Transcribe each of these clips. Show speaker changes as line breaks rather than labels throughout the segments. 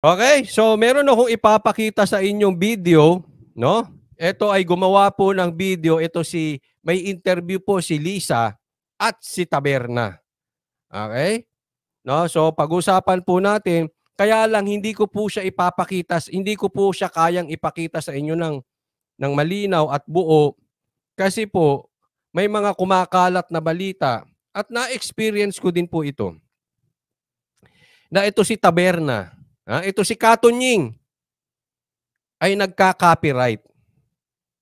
Okay, so meron akong ipapakita sa inyong video, no? Ito ay gumawa po ng video, ito si may interview po si Lisa at si Taberna. Okay? No, so pag-usapan po natin, kaya lang hindi ko po siya ipapakita, hindi ko po siya kayang ipakita sa inyo ng ng malinaw at buo kasi po may mga kumakalat na balita at na-experience ko din po ito. Na ito si Taberna, Ha? Ito si Katon Ying ay nagka-copyright.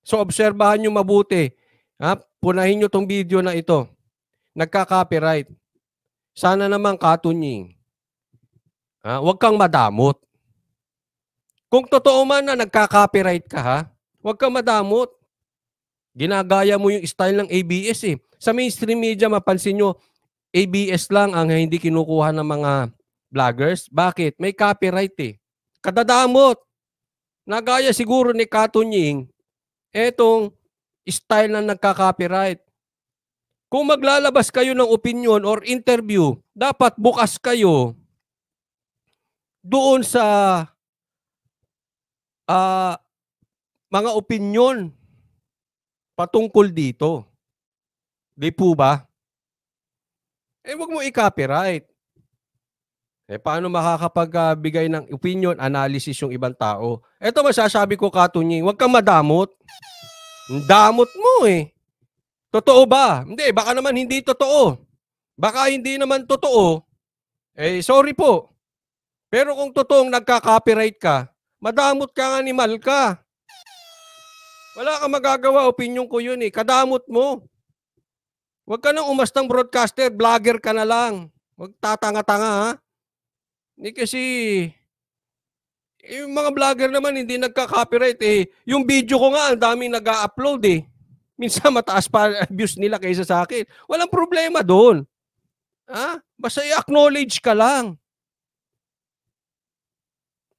So obserbahan nyo mabuti. Ha? Punahin nyo tong video na ito. Nagka-copyright. Sana naman Katon Ying. Ha? Huwag kang madamot. Kung totoo man na nagka-copyright ka ha, huwag kang madamot. Ginagaya mo yung style ng ABS eh. Sa mainstream media, mapansin nyo, ABS lang ang hindi kinukuha ng mga vloggers. Bakit? May copyright eh. Kadadamot. Nagaya siguro ni Katunying, etong style na nagka-copyright. Kung maglalabas kayo ng opinion or interview, dapat bukas kayo doon sa uh, mga opinion patungkol dito. Di po ba? Eh, wag mo i-copyright. Eh, paano makakapagbigay ng opinion, analysis yung ibang tao? Ito masasabi ko, Katunyi, huwag kang madamot. Damot mo eh. Totoo ba? Hindi, baka naman hindi totoo. Baka hindi naman totoo. Eh, sorry po. Pero kung totoong nagka-copyright ka, madamot kang animal ka. Wala kang magagawa, opinion ko yun eh. Kadamot mo. Huwag ka nang umastang broadcaster, vlogger ka na lang. Huwag tatanga-tanga ha. Hindi eh, kasi eh, yung mga vlogger naman hindi nagka-copyright eh. Yung video ko nga ang daming nag-upload eh. Minsan mataas pa views nila kaysa sa akin. Walang problema doon. Ha? Basta i-acknowledge ka lang.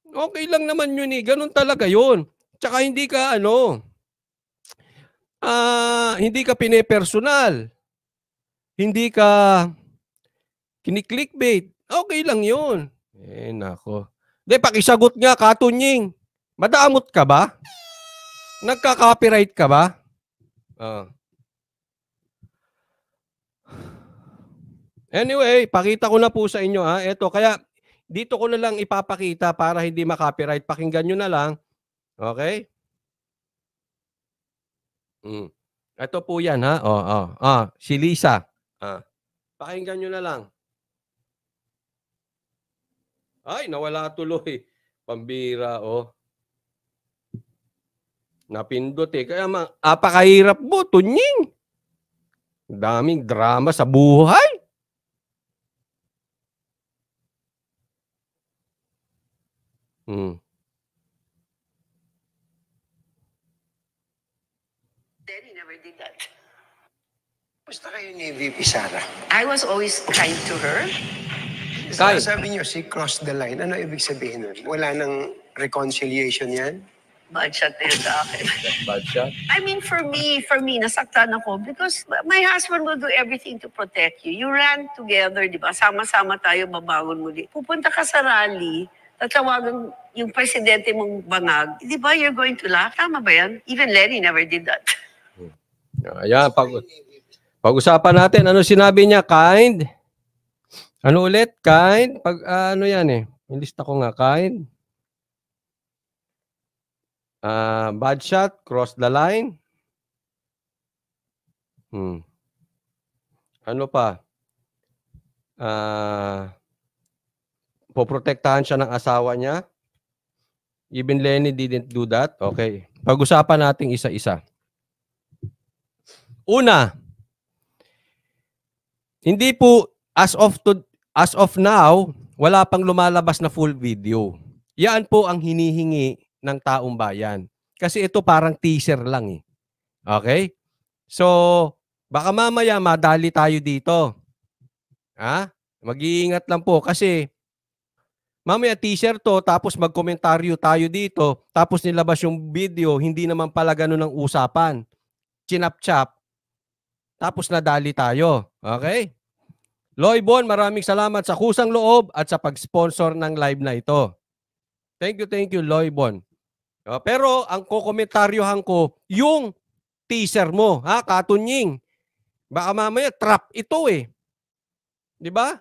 Okay lang naman yun eh. Ganun talaga yun. Tsaka hindi ka ano, uh, hindi ka pinepersonal. Hindi ka kini-clickbait. Okay lang yun. Eh, nako. Hindi, pakisagot nga, Katunying. Madaamot ka ba? Nagka-copyright ka ba? Uh. Anyway, pakita ko na po sa inyo ha. Ah. Ito, kaya dito ko na lang ipapakita para hindi ma-copyright. Pakinggan nyo na lang. Okay? Mm. Ito po yan ha. Oh, oh. Ah, si Lisa. Ah. Pakinggan nyo na lang. Ay, nawala tuloy. Pambira, oh. Napindot eh. Kaya ma, apakahirap mo, tunying. Daming drama sa buhay. Hmm. Daddy never did that. Gusto kayo ni VP Sara? I was always kind to her. Kay. So, sabi niyo, she crossed the line. Ano ibig sabihin nun? Wala nang reconciliation yan? Bad shot na yun sa akin. Bad shot? I mean, for me, for me, nasaktan ako because my husband will do everything to protect you. You ran together, di ba? Sama-sama tayo, babangon muli. Pupunta ka sa rally, tatawagan yung presidente mong bangag. Di ba, you're going to laugh? Tama ba yan? Even Lenny never did that. Ayan, pag, pag-usapan natin, ano sinabi niya? Kind? Ano ulit? Kind? Pag uh, ano yan eh. Ilista ko nga. Kind. Uh, ah, bad shot. Cross the line. Hmm. Ano pa? Uh, poprotektahan siya ng asawa niya. Even Lenny didn't do that. Okay. Pag-usapan natin isa-isa. Una, hindi po as of to As of now, wala pang lumalabas na full video. Yan po ang hinihingi ng taong bayan. Kasi ito parang teaser lang eh. Okay? So, baka mamaya madali tayo dito. Ha? Mag-iingat lang po kasi mamaya teaser to tapos magkomentaryo tayo dito tapos nilabas yung video hindi naman pala ganun ang usapan. Chinap-chap. Tapos nadali tayo. Okay? Loybon, maraming salamat sa kusang loob at sa pag-sponsor ng live na ito. Thank you, thank you, Loybon. Ah, pero ang kokomentaryohan ko, yung teaser mo, ha, katunying. Baka mamaya trap ito eh. 'Di ba?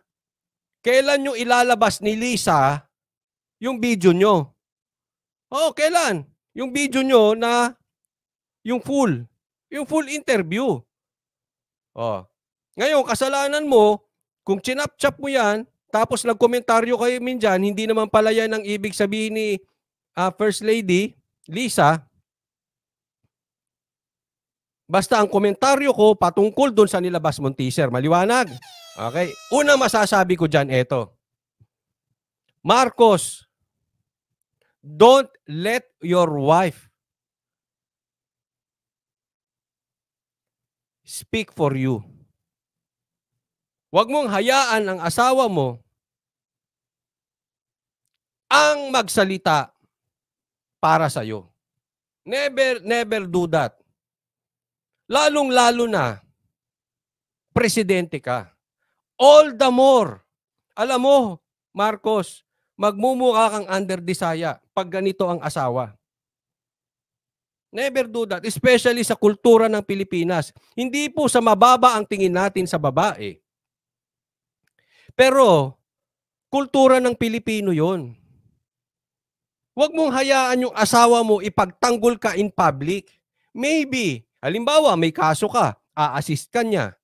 Kailan yung ilalabas ni Lisa yung video nyo? Oh, kailan? Yung video nyo na yung full, yung full interview. Oh. Ngayon, kasalanan mo, kung chinap-chap mo yan, tapos nagkomentaryo kayo minjan, hindi naman pala yan ang ibig sabihin ni uh, First Lady, Lisa. Basta ang komentaryo ko patungkol doon sa nilabas mong teaser. Maliwanag? Okay. Una masasabi ko dyan, eto. Marcos, don't let your wife speak for you. Huwag mong hayaan ang asawa mo ang magsalita para sa iyo. Never, never do that. Lalong-lalo na, presidente ka. All the more. Alam mo, Marcos, magmumukha kang under desire pag ganito ang asawa. Never do that, especially sa kultura ng Pilipinas. Hindi po sa mababa ang tingin natin sa babae. Pero, kultura ng Pilipino yon. Huwag mong hayaan yung asawa mo ipagtanggol ka in public. Maybe, halimbawa may kaso ka, a-assist ka niya.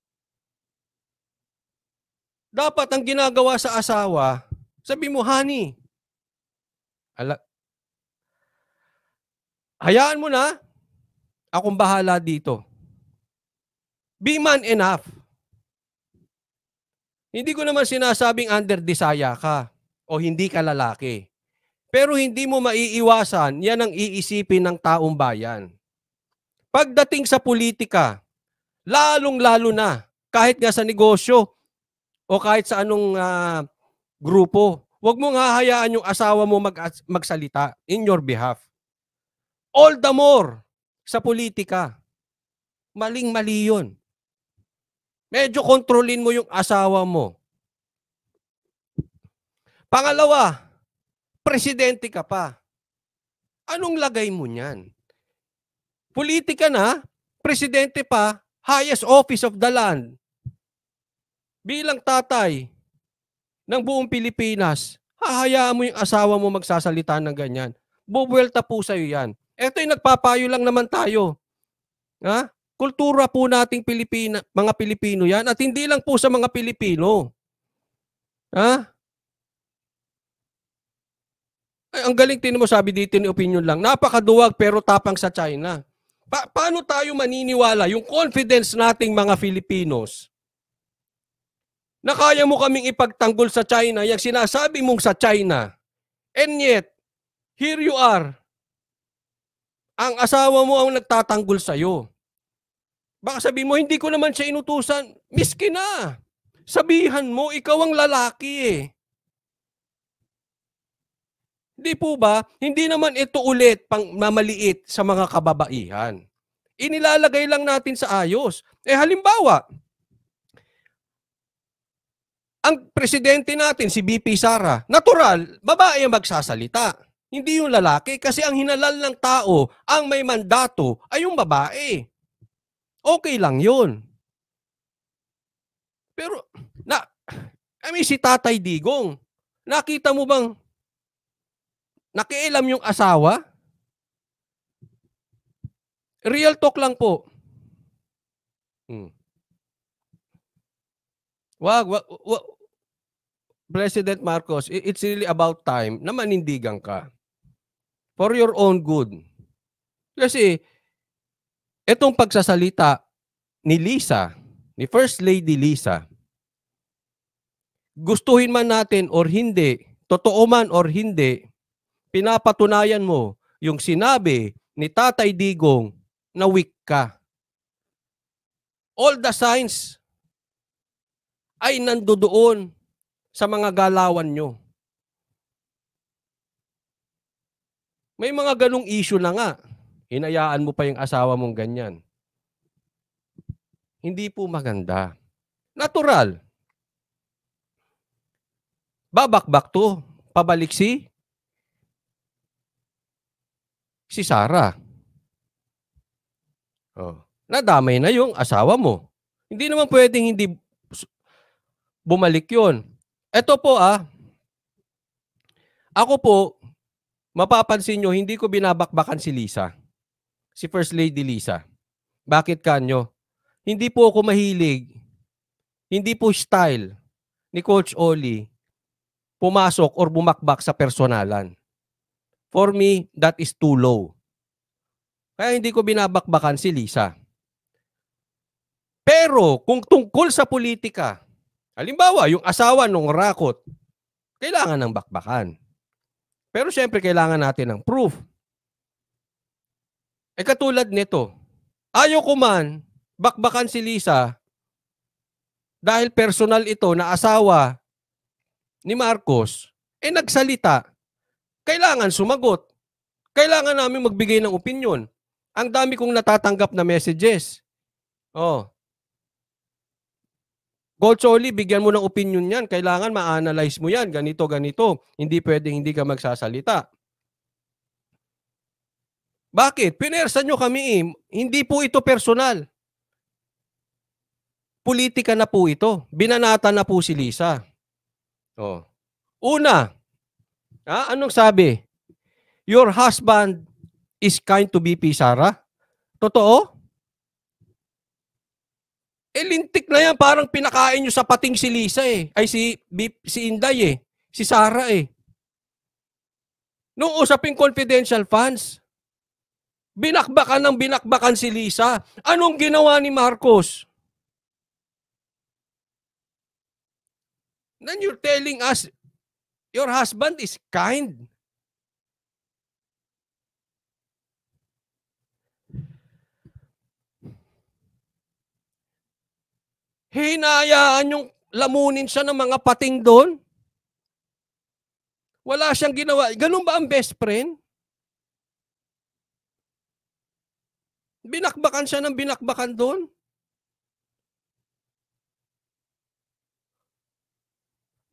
Dapat ang ginagawa sa asawa, sabi mo, honey, ala, hayaan mo na, akong bahala dito. Be man enough. Hindi ko naman sinasabing under desire ka o hindi ka lalaki. Pero hindi mo maiiwasan, yan ang iisipin ng taong bayan. Pagdating sa politika, lalong-lalo na, kahit nga sa negosyo o kahit sa anong uh, grupo, huwag mong hahayaan yung asawa mo mag- magsalita in your behalf. All the more sa politika. Maling-mali yun. Medyo kontrolin mo yung asawa mo. Pangalawa, presidente ka pa. Anong lagay mo niyan? Politika na, presidente pa, highest office of the land. Bilang tatay ng buong Pilipinas, hahayaan mo yung asawa mo magsasalita ng ganyan. Bubuelta po sa'yo yan. Ito yung nagpapayo lang naman tayo. Ha? Kultura po nating Pilipina, mga Pilipino yan at hindi lang po sa mga Pilipino. Ha? Ay, ang galing tinan mo sabi dito ni opinion lang. Napakaduwag pero tapang sa China. Pa- paano tayo maniniwala yung confidence nating mga Filipinos na kaya mo kaming ipagtanggol sa China yung sinasabi mong sa China. And yet, here you are. Ang asawa mo ang nagtatanggol sa'yo. Baka sabihin mo, hindi ko naman siya inutusan. Miski na. Sabihan mo, ikaw ang lalaki eh. Hindi po ba? Hindi naman ito ulit pang mamaliit sa mga kababaihan. Inilalagay lang natin sa ayos. Eh halimbawa, ang presidente natin, si BP Sara, natural, babae ang magsasalita. Hindi yung lalaki kasi ang hinalal ng tao, ang may mandato, ay yung babae. Okay lang yun. Pero, na, I mean, si Tatay Digong, nakita mo bang nakialam yung asawa? Real talk lang po. Hmm. Wag, wag, wag, President Marcos, it's really about time na manindigan ka. For your own good. Kasi Itong pagsasalita ni Lisa, ni First Lady Lisa, gustuhin man natin or hindi, totoo man or hindi, pinapatunayan mo yung sinabi ni Tatay Digong na weak ka. All the signs ay nandoon sa mga galawan nyo. May mga ganong issue na nga inayaan mo pa yung asawa mong ganyan. Hindi po maganda. Natural. Babakbak to. Pabalik si si Sarah. Oh. Nadamay na yung asawa mo. Hindi naman pwedeng hindi bumalik yon. Ito po ah, ako po, mapapansin nyo, hindi ko binabakbakan si Lisa si First Lady Lisa. Bakit kanyo? Hindi po ako mahilig, hindi po style ni Coach Oli pumasok or bumakbak sa personalan. For me, that is too low. Kaya hindi ko binabakbakan si Lisa. Pero kung tungkol sa politika, halimbawa, yung asawa nung rakot, kailangan ng bakbakan. Pero syempre, kailangan natin ng proof. Eh katulad nito, ayaw ko man bakbakan si Lisa dahil personal ito na asawa ni Marcos, eh nagsalita. Kailangan sumagot. Kailangan namin magbigay ng opinion. Ang dami kong natatanggap na messages. Oh. Golcholi, bigyan mo ng opinion yan. Kailangan ma-analyze mo yan. Ganito, ganito. Hindi pwedeng hindi ka magsasalita. Bakit? Pinersa nyo kami eh. Hindi po ito personal. Politika na po ito. Binanata na po si Lisa. Oh. Una, ah, anong sabi? Your husband is kind to BP Sara? Totoo? Eh, lintik na yan. Parang pinakain nyo sa pating si Lisa eh. Ay, si, BP, si Inday eh. Si Sara eh. Nung usaping confidential funds, Binakbakan ng binakbakan si Lisa. Anong ginawa ni Marcos? Then you're telling us your husband is kind. Hinayaan yung lamunin siya ng mga pating doon. Wala siyang ginawa. Ganun ba ang best friend? Binakbakan siya ng binakbakan doon.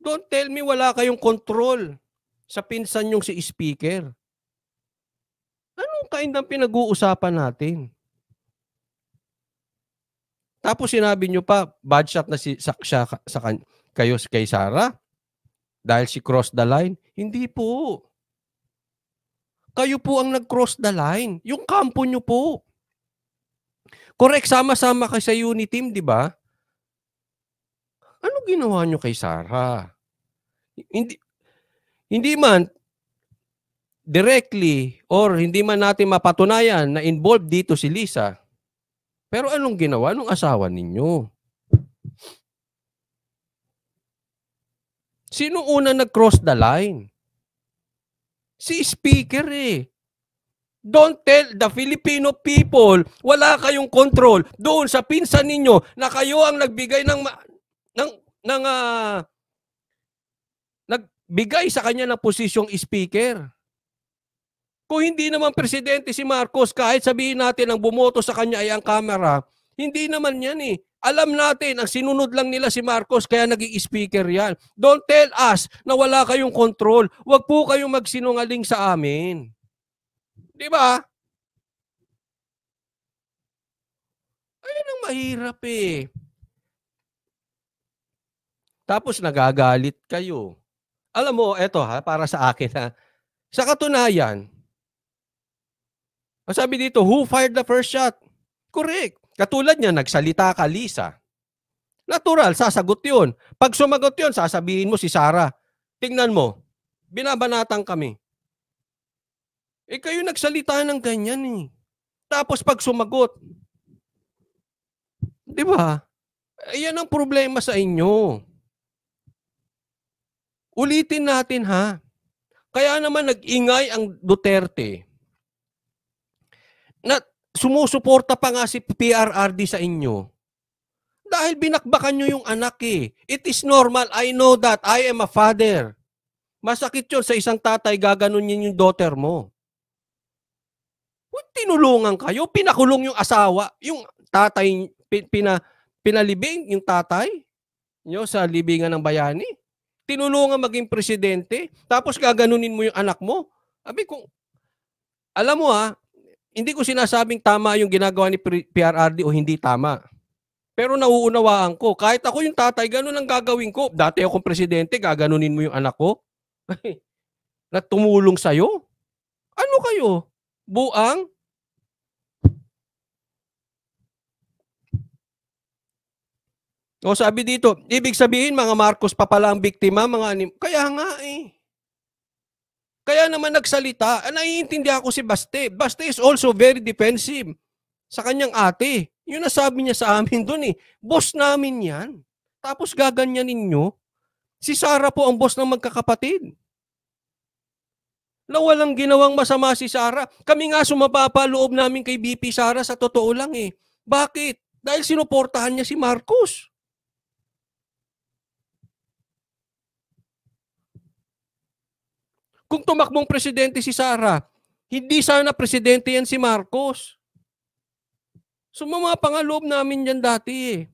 Don't tell me wala kayong control sa pinsan yung si speaker. Anong kind ng pinag-uusapan natin? Tapos sinabi nyo pa, bad shot na si, sa, siya, sa, kayo kay Sarah dahil si cross the line. Hindi po. Kayo po ang nag-cross the line. Yung kampo nyo po. Correct, sama-sama kayo sa team, di ba? Ano ginawa nyo kay Sarah? Hindi, hindi man directly or hindi man natin mapatunayan na involved dito si Lisa. Pero anong ginawa ng asawa ninyo? Sino una nag-cross the line? Si speaker eh. Don't tell the Filipino people, wala kayong control doon sa pinsan ninyo na kayo ang nagbigay ng ng ng uh, nagbigay sa kanya ng posisyong speaker. Kung hindi naman presidente si Marcos, kahit sabihin natin ang bumoto sa kanya ay ang kamera, hindi naman yan eh. Alam natin, ang sinunod lang nila si Marcos, kaya naging speaker yan. Don't tell us na wala kayong control. Huwag po kayong magsinungaling sa amin. Di ba? Ayun ang mahirap eh. Tapos nagagalit kayo. Alam mo, eto ha, para sa akin ha. Sa katunayan, sabi dito, who fired the first shot? Correct. Katulad niya, nagsalita ka, Lisa. Natural, sasagot yun. Pag sumagot yun, sasabihin mo si Sarah. Tingnan mo, binabanatan kami. Eh kayo nagsalita ng ganyan eh. Tapos pag sumagot, di ba? Ayan eh, ang problema sa inyo. Ulitin natin ha. Kaya naman nag-ingay ang Duterte na sumusuporta pa nga si PRRD sa inyo. Dahil binakbakan nyo yung anak eh. It is normal. I know that. I am a father. Masakit yun sa isang tatay, gaganon yun yung daughter mo. Kung tinulungan kayo, pinakulong yung asawa, yung tatay, pina, pinalibing yung tatay nyo sa libingan ng bayani. Tinulungan maging presidente, tapos gaganunin mo yung anak mo. Abi kung, alam mo ha, ah, hindi ko sinasabing tama yung ginagawa ni PRRD o hindi tama. Pero nauunawaan ko, kahit ako yung tatay, ganun ang gagawin ko. Dati akong presidente, gaganunin mo yung anak ko. na tumulong sa'yo? Ano kayo? buang O sabi dito, ibig sabihin mga Marcos pa pala ang biktima, mga anim. Kaya nga eh. Kaya naman nagsalita, ah, naiintindihan ko si Baste. Baste is also very defensive sa kanyang ate. Yun na sabi niya sa amin doon eh. Boss namin yan. Tapos gaganyan ninyo. Si Sara po ang boss ng magkakapatid na walang ginawang masama si Sara. Kami nga sumababa loob namin kay BP Sara sa totoo lang eh. Bakit? Dahil sinuportahan niya si Marcos. Kung tumakbong presidente si Sara, hindi sana presidente yan si Marcos. Sumama pa nga loob namin yan dati eh.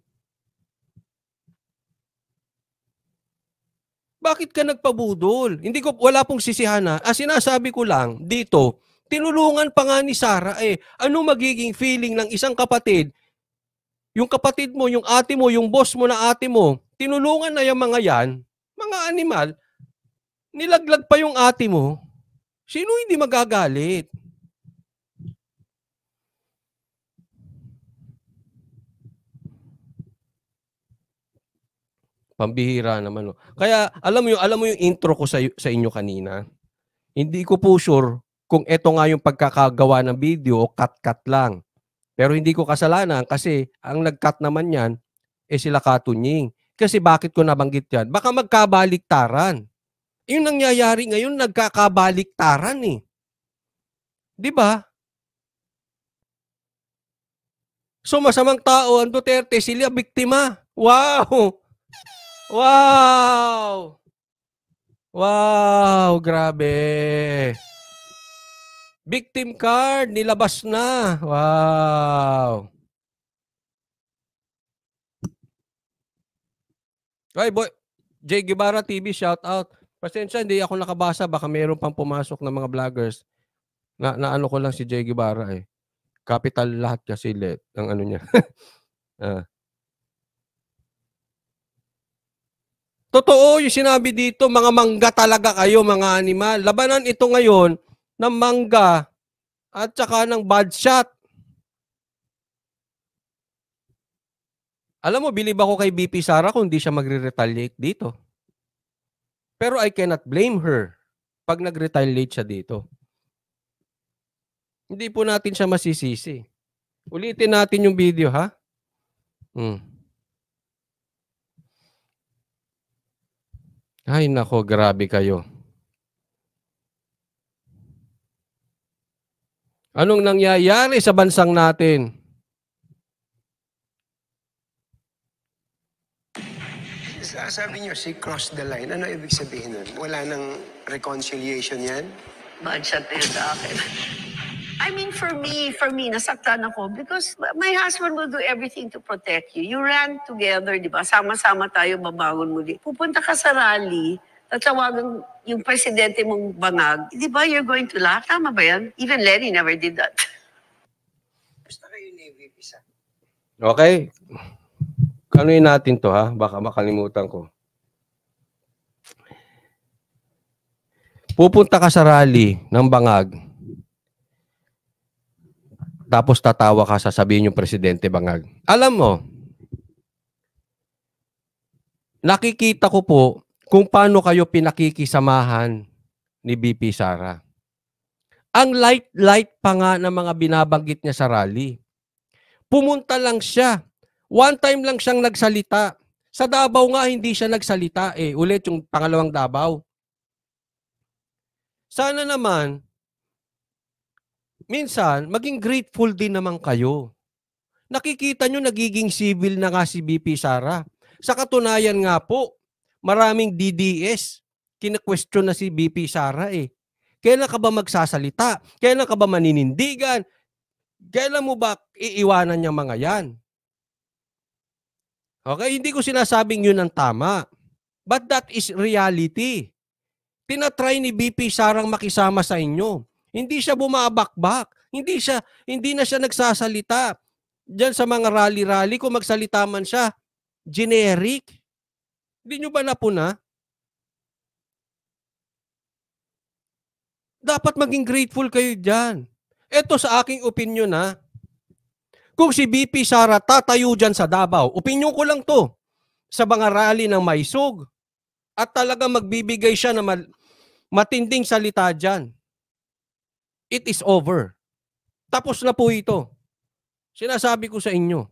Bakit ka nagpabudol? Hindi ko, wala pong sisihana. Ah, sinasabi ko lang, dito, tinulungan pa nga ni Sarah eh. Ano magiging feeling ng isang kapatid? Yung kapatid mo, yung ate mo, yung boss mo na ate mo, tinulungan na yung mga yan, mga animal, nilaglag pa yung ate mo, sino hindi magagalit? Pambihira naman. No? Oh. Kaya alam mo yung alam mo yung intro ko sa sa inyo kanina. Hindi ko po sure kung eto nga yung pagkakagawa ng video o cut-cut lang. Pero hindi ko kasalanan kasi ang nag-cut naman yan eh sila katunying. Kasi bakit ko nabanggit yan? Baka magkabaliktaran. Yung nangyayari ngayon, nagkakabaliktaran eh. Di ba? So masamang tao, ang Duterte, sila biktima. Wow! Wow! Wow, grabe. Victim card, nilabas na. Wow. Hey boy. Jay Guevara TV, shout out. Pasensya, hindi ako nakabasa. Baka mayroon pang pumasok ng mga vloggers. Na, na ano ko lang si Jay Guevara eh. Capital lahat kasi let. Ang ano niya. ah. Totoo yung sinabi dito, mga mangga talaga kayo, mga animal. Labanan ito ngayon ng mangga at saka ng bad shot. Alam mo, bilib ako kay BP Sara kung di siya magre-retaliate dito. Pero I cannot blame her pag nag-retaliate siya dito. Hindi po natin siya masisisi. Ulitin natin yung video, ha? Hmm. Ay nako, grabe kayo. Anong nangyayari sa bansang natin? Sabi niyo, she crossed the line. Ano ibig sabihin nun? Wala nang reconciliation yan? Bad shot yun sa akin. I mean, for me, for me, nasaktan ako because my husband will do everything to protect you. You ran together, di ba? Sama-sama tayo, babangon muli. Pupunta ka sa rally, tatawagan yung presidente mong bangag. Di ba, you're going to laugh? Tama ba yan? Even Lenny never did that. Basta kayo ni VP Okay. Kanuin natin to ha? Baka makalimutan ko. Pupunta ka sa rally ng bangag tapos tatawa ka, sasabihin yung presidente bangag. Alam mo, nakikita ko po kung paano kayo pinakikisamahan ni BP Sara. Ang light-light pa nga ng mga binabanggit niya sa rally. Pumunta lang siya. One time lang siyang nagsalita. Sa Davao nga hindi siya nagsalita eh. Ulit yung pangalawang Davao. Sana naman minsan, maging grateful din naman kayo. Nakikita nyo, nagiging civil na nga si BP Sara. Sa katunayan nga po, maraming DDS, kina-question na si BP Sara eh. Kailan ka ba magsasalita? Kailan ka ba maninindigan? Kailan mo ba iiwanan niya mga yan? Okay, hindi ko sinasabing yun ang tama. But that is reality. Tinatry ni BP Sarang makisama sa inyo. Hindi siya bumabakbak. Hindi siya hindi na siya nagsasalita. Diyan sa mga rally-rally kung magsalita man siya, generic. Hindi niyo ba napuna? Dapat maging grateful kayo diyan. Ito sa aking opinion na Kung si BP Sara tatayo diyan sa Davao, opinion ko lang to sa mga rally ng Maisog at talaga magbibigay siya ng matinding salita diyan. It is over. Tapos na po ito. Sinasabi ko sa inyo.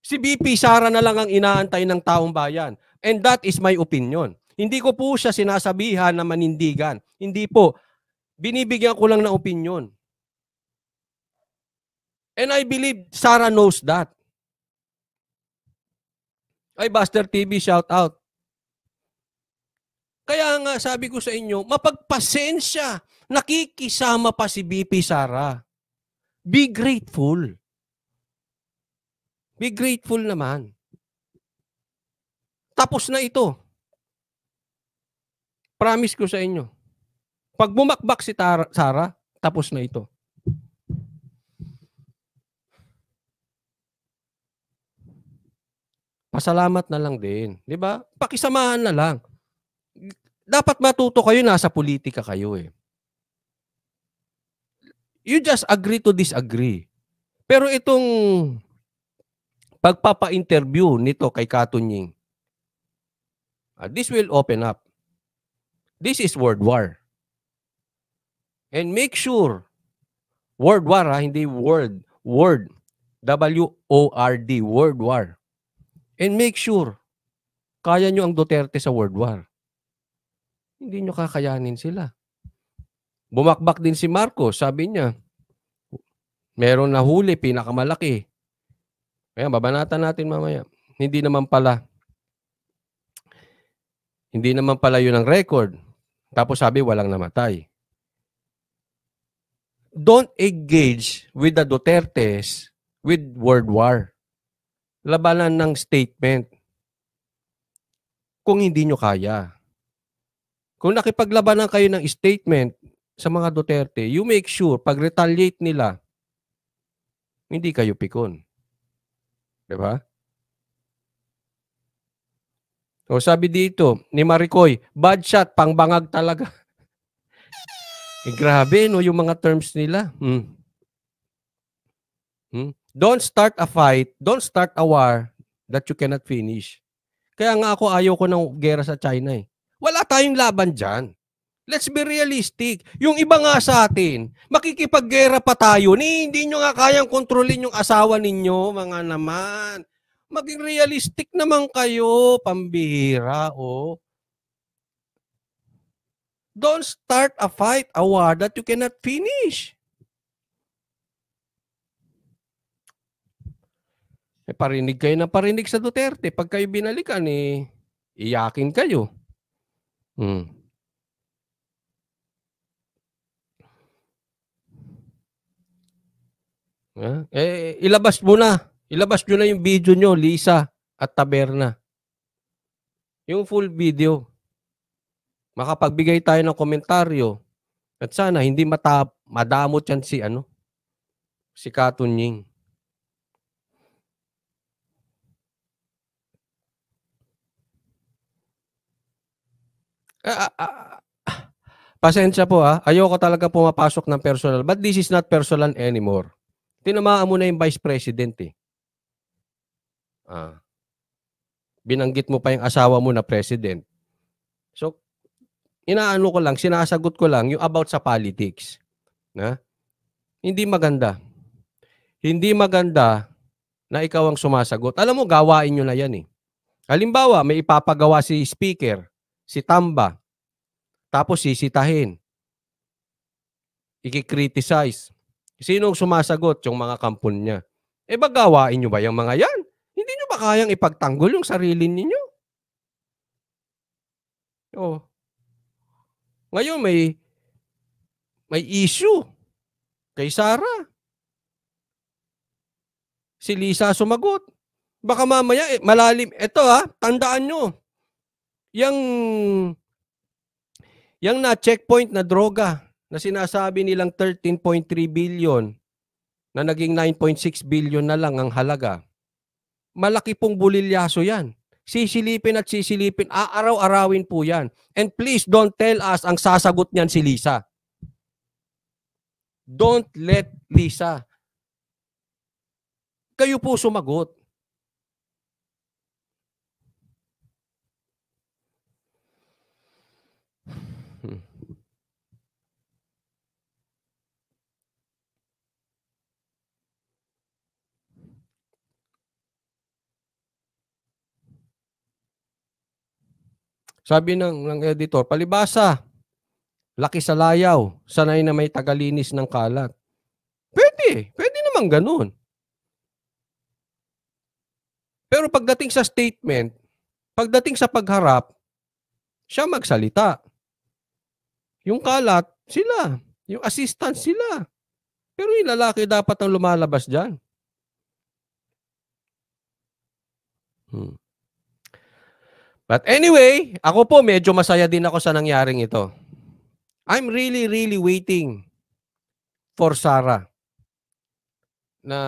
Si BP Sara na lang ang inaantay ng taong bayan. And that is my opinion. Hindi ko po siya sinasabihan na manindigan. Hindi po. Binibigyan ko lang ng opinion. And I believe Sara knows that. Ay, Buster TV, shout out. Kaya nga sabi ko sa inyo, mapagpasensya Nakikisama pa si BP Sara. Be grateful. Be grateful naman. Tapos na ito. Promise ko sa inyo. Pag bumakbak si Tara, Sarah, tapos na ito. Pasalamat na lang din. Di ba? Pakisamahan na lang. Dapat matuto kayo, nasa politika kayo eh. You just agree to disagree. Pero itong pagpapa-interview nito kay Katunying, uh, ah, this will open up. This is world war. And make sure, world war ha, ah, hindi world, word, W-O-R-D, world war. And make sure, kaya nyo ang Duterte sa world war. Hindi nyo kakayanin sila. Bumakbak din si Marco, sabi niya. Meron na huli, pinakamalaki. Kaya babanatan natin mamaya. Hindi naman pala. Hindi naman pala yun ang record. Tapos sabi, walang namatay. Don't engage with the Dutertes with world war. Labanan ng statement. Kung hindi nyo kaya. Kung nakipaglabanan kayo ng statement sa mga Duterte, you make sure, pag retaliate nila, hindi kayo pikon. Di ba? O sabi dito, ni Maricoy, bad shot, pangbangag talaga. eh, grabe, no, yung mga terms nila. Hmm. Hmm? Don't start a fight, don't start a war that you cannot finish. Kaya nga ako ayaw ko ng gera sa China eh. Wala tayong laban dyan. Let's be realistic. Yung iba nga sa atin, makikipaggera pa tayo. Ni, hindi nyo nga kayang kontrolin yung asawa ninyo, mga naman. Maging realistic naman kayo, pambihira, oh. Don't start a fight, a war that you cannot finish. Eh, parinig kayo na parinig sa Duterte. Pag kayo binalikan, eh, iyakin kayo. Hmm. Eh, eh ilabas mo na. Ilabas nyo na yung video nyo, Lisa at Taberna. Yung full video. Makapagbigay tayo ng komentaryo at sana hindi mata madamot yan si ano, si Katunying. Ah, ah, ah, ah. Pasensya po ha. Ayoko talaga pumapasok ng personal. But this is not personal anymore tinamaan mo na yung vice president eh. Ah. Binanggit mo pa yung asawa mo na president. So, inaano ko lang, sinasagot ko lang yung about sa politics. Na? Hindi maganda. Hindi maganda na ikaw ang sumasagot. Alam mo, gawain nyo na yan eh. Halimbawa, may ipapagawa si speaker, si Tamba, tapos sisitahin. Ikikriticize. Sino ang sumasagot? Yung mga kampon niya. E bagawain gawain nyo ba yung mga yan? Hindi nyo ba kayang ipagtanggol yung sarili ninyo? Oh. Ngayon may may issue kay Sara. Si Lisa sumagot. Baka mamaya eh, malalim. Ito ha, ah, tandaan nyo. Yang yang na checkpoint na droga na sinasabi nilang 13.3 billion na naging 9.6 billion na lang ang halaga. Malaki pong bulilyaso yan. Sisilipin at sisilipin, aaraw-arawin po yan. And please don't tell us ang sasagot niyan si Lisa. Don't let Lisa. Kayo po sumagot. Sabi ng, ng editor, palibasa, laki sa layaw, sanay na may tagalinis ng kalat. Pwede, pwede naman ganun. Pero pagdating sa statement, pagdating sa pagharap, siya magsalita. Yung kalat, sila. Yung assistant, sila. Pero yung lalaki dapat ang lumalabas dyan. Hmm. But anyway, ako po medyo masaya din ako sa nangyaring ito. I'm really, really waiting for Sarah na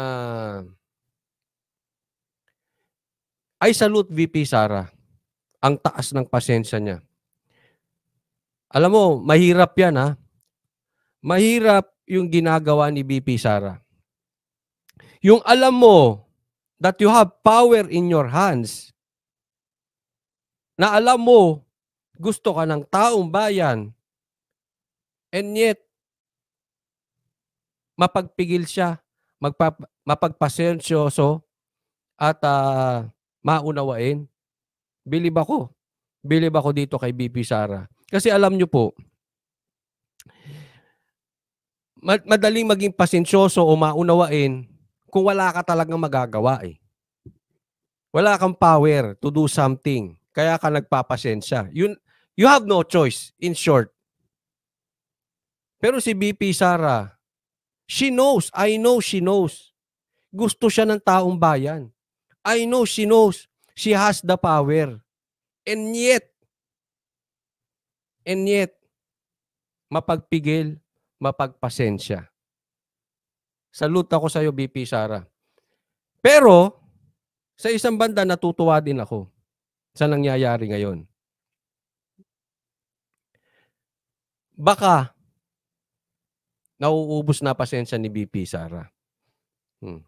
I salute VP Sara. Ang taas ng pasensya niya. Alam mo, mahirap yan ha. Mahirap yung ginagawa ni VP Sara. Yung alam mo that you have power in your hands na alam mo gusto ka ng taong bayan and yet mapagpigil siya, magpap- mapagpasensyoso at uh, maunawain. Bilib ako. Bilib ako dito kay BP Sara. Kasi alam niyo po, madaling maging pasensyoso o maunawain kung wala ka talagang magagawa eh. Wala kang power to do something. Kaya ka nagpapasensya. Yun, you have no choice, in short. Pero si BP Sara, she knows, I know she knows. Gusto siya ng taong bayan. I know she knows she has the power. And yet, and yet, mapagpigil, mapagpasensya. Salute ako sa iyo, BP Sara. Pero, sa isang banda, natutuwa din ako sa nangyayari ngayon. Baka nauubos na pasensya ni BP Sara. Hmm.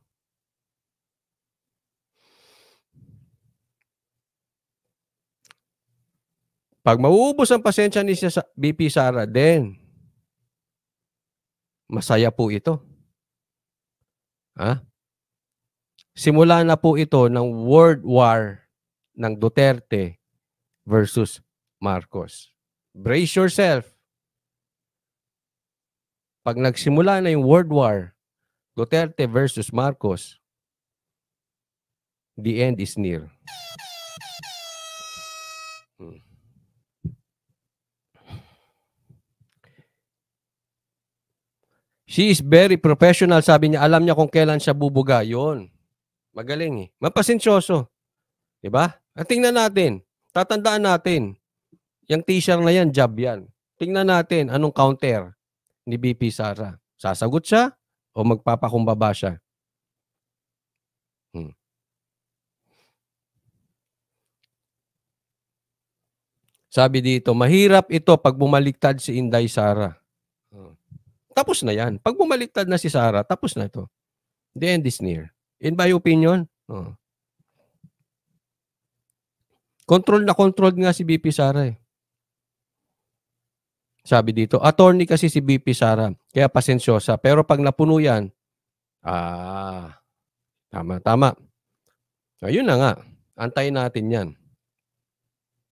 Pag mauubos ang pasensya ni BP Sara, then masaya po ito. Ha? Ah? Simula na po ito ng World War ng Duterte versus Marcos. Brace yourself. Pag nagsimula na yung World War, Duterte versus Marcos, the end is near. Hmm. She is very professional. Sabi niya, alam niya kung kailan siya bubuga. Yun. Magaling eh. Mapasensyoso. Diba? At ah, tingnan natin, tatandaan natin, yung t-shirt na yan, job yan. Tingnan natin anong counter ni BP Sara. Sasagot siya o magpapakumbaba siya? Hmm. Sabi dito, mahirap ito pag bumaliktad si Inday Sara. Hmm. Tapos na yan. Pag bumaliktad na si Sara, tapos na ito. The end is near. In my opinion, oh, Control na controlled nga si BP Sara eh. Sabi dito, attorney kasi si BP Sara, kaya pasensyosa. Pero pag napuno yan, ah, tama, tama. Ayun na nga, antayin natin yan.